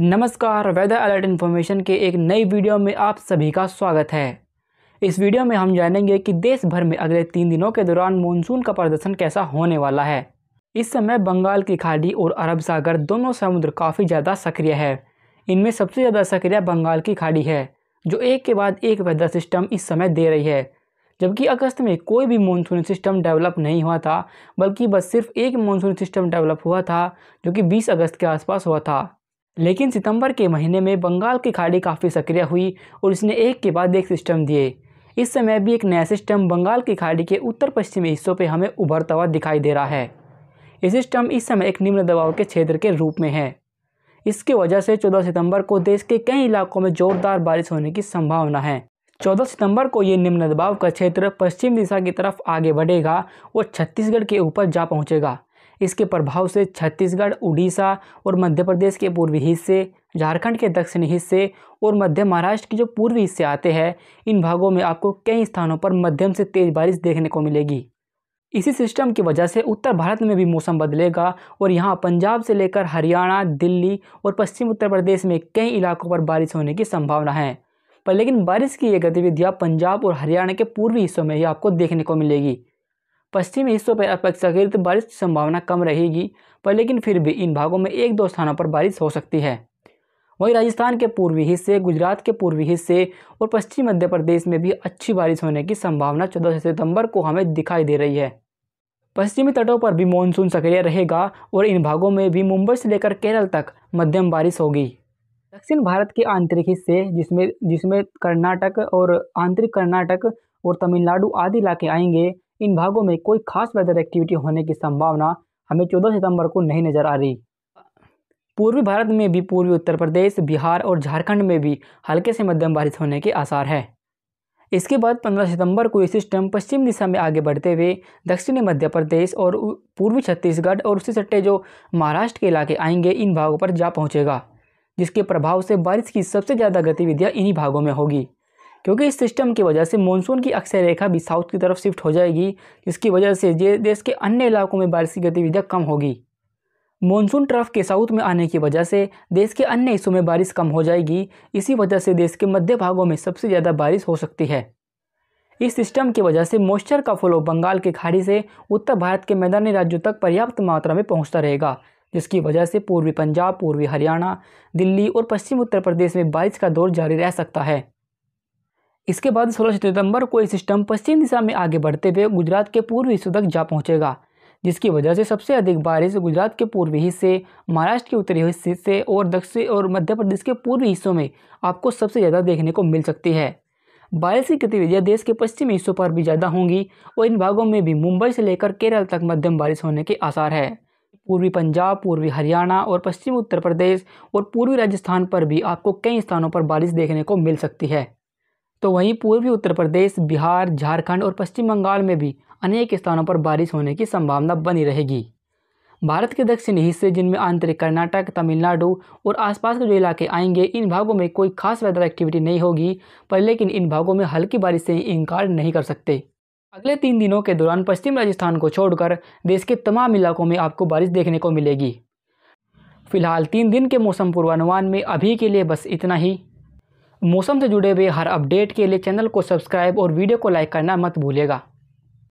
नमस्कार weather alert information के एक नई वीडियो में आप सभी का स्वागत है इस वीडियो में हम जानेंगे कि देश भर में अगले तीन दिनों के दौरान मानसून का प्रदर्शन कैसा होने वाला है इस समय बंगाल की खाड़ी और अरब सागर दोनों समुद्र काफ़ी ज़्यादा सक्रिय है इनमें सबसे ज़्यादा सक्रिय बंगाल की खाड़ी है जो एक के बाद एक वेदर सिस्टम इस समय दे रही है जबकि अगस्त में कोई भी मानसून सिस्टम डेवलप नहीं हुआ था बल्कि बस सिर्फ एक मानसून सिस्टम डेवलप हुआ था जो कि 20 अगस्त के आसपास हुआ था लेकिन सितंबर के महीने में बंगाल की खाड़ी काफ़ी सक्रिय हुई और इसने एक के बाद एक सिस्टम दिए इस समय भी एक नया सिस्टम बंगाल की खाड़ी के उत्तर पश्चिमी हिस्सों पर हमें उभरता हुआ दिखाई दे रहा है ये सिस्टम इस समय एक निम्न दबाव के क्षेत्र के रूप में है इसकी वजह से 14 सितंबर को देश के कई इलाकों में जोरदार बारिश होने की संभावना है 14 सितंबर को ये निम्न दबाव का क्षेत्र पश्चिम दिशा की तरफ आगे बढ़ेगा और छत्तीसगढ़ के ऊपर जा पहुंचेगा इसके प्रभाव से छत्तीसगढ़ उड़ीसा और मध्य प्रदेश के पूर्वी हिस्से झारखंड के दक्षिणी हिस्से और मध्य महाराष्ट्र के जो पूर्वी हिस्से आते हैं इन भागों में आपको कई स्थानों पर मध्यम से तेज़ बारिश देखने को मिलेगी इसी सिस्टम की वजह से उत्तर भारत में भी मौसम बदलेगा और यहाँ पंजाब से लेकर हरियाणा दिल्ली और पश्चिम उत्तर प्रदेश में कई इलाकों पर बारिश होने की संभावना है पर लेकिन बारिश की ये गतिविधियाँ पंजाब और हरियाणा के पूर्वी हिस्सों में ही आपको देखने को मिलेगी पश्चिमी हिस्सों पर अपेक्षाकृत बारिश की संभावना कम रहेगी पर लेकिन फिर भी इन भागों में एक दो स्थानों पर बारिश हो सकती है वहीं राजस्थान के पूर्वी हिस्से गुजरात के पूर्वी हिस्से और पश्चिम मध्य प्रदेश में भी अच्छी बारिश होने की संभावना चौदह सितंबर को हमें दिखाई दे रही है पश्चिमी तटों पर भी मानसून सक्रिय रहेगा और इन भागों में भी मुंबई से लेकर केरल तक मध्यम बारिश होगी दक्षिण भारत के आंतरिक हिस्से जिसमें जिसमें कर्नाटक और आंतरिक कर्नाटक और तमिलनाडु आदि इलाके आएंगे इन भागों में कोई खास वेदर एक्टिविटी होने की संभावना हमें चौदह सितंबर को नहीं नज़र आ रही पूर्वी भारत में भी पूर्वी उत्तर प्रदेश बिहार और झारखंड में भी हल्के से मध्यम बारिश होने के आसार है इसके बाद 15 सितंबर को ये सिस्टम पश्चिम दिशा में आगे बढ़ते हुए दक्षिणी मध्य प्रदेश और पूर्वी छत्तीसगढ़ और उससे सट्टे जो महाराष्ट्र के इलाके आएंगे इन भागों पर जा पहुँचेगा जिसके प्रभाव से बारिश की सबसे ज़्यादा गतिविधियाँ इन्हीं भागों में होगी क्योंकि इस सिस्टम की वजह से मानसून की अक्षय रेखा भी साउथ की तरफ शिफ्ट हो जाएगी जिसकी वजह से देश के अन्य इलाकों में बारिश की गतिविधियाँ कम होगी मानसून ट्रफ के साउथ में आने की वजह से देश के अन्य हिस्सों में बारिश कम हो जाएगी इसी वजह से देश के मध्य भागों में सबसे ज़्यादा बारिश हो सकती है इस सिस्टम की वजह से मॉइस्चर का फ्लो बंगाल की खाड़ी से उत्तर भारत के मैदानी राज्यों तक पर्याप्त मात्रा में पहुंचता रहेगा जिसकी वजह से पूर्वी पंजाब पूर्वी हरियाणा दिल्ली और पश्चिम उत्तर प्रदेश में बारिश का दौर जारी रह सकता है इसके बाद सोलह सितंबर को यह सिस्टम पश्चिम दिशा में आगे बढ़ते हुए गुजरात के पूर्वी हिस्सों तक जा पहुँचेगा जिसकी वजह से सबसे अधिक बारिश गुजरात के पूर्वी हिस्से महाराष्ट्र के उत्तरी हिस्से से और दक्षिण और मध्य प्रदेश के पूर्वी हिस्सों में आपको सबसे ज़्यादा देखने को मिल सकती है बारिश की गतिविधियाँ देश के पश्चिमी हिस्सों पर भी ज़्यादा होंगी और इन भागों में भी मुंबई से लेकर केरल तक मध्यम बारिश होने के आसार है पूर्वी पंजाब पूर्वी हरियाणा और पश्चिमी उत्तर प्रदेश और पूर्वी राजस्थान पर भी आपको कई स्थानों पर बारिश देखने को मिल सकती है तो वहीं पूर्वी उत्तर प्रदेश बिहार झारखंड और पश्चिम बंगाल में भी अनेक स्थानों पर बारिश होने की संभावना बनी रहेगी भारत के दक्षिणी हिस्से जिनमें आंतरिक कर्नाटक तमिलनाडु और आसपास के जो इलाके आएंगे इन भागों में कोई खास वेदर एक्टिविटी नहीं होगी पर लेकिन इन भागों में हल्की बारिश से इनकार नहीं कर सकते अगले तीन दिनों के दौरान पश्चिम राजस्थान को छोड़कर देश के तमाम इलाकों में आपको बारिश देखने को मिलेगी फिलहाल तीन दिन के मौसम पूर्वानुमान में अभी के लिए बस इतना ही मौसम से जुड़े हुए हर अपडेट के लिए चैनल को सब्सक्राइब और वीडियो को लाइक करना मत भूलेगा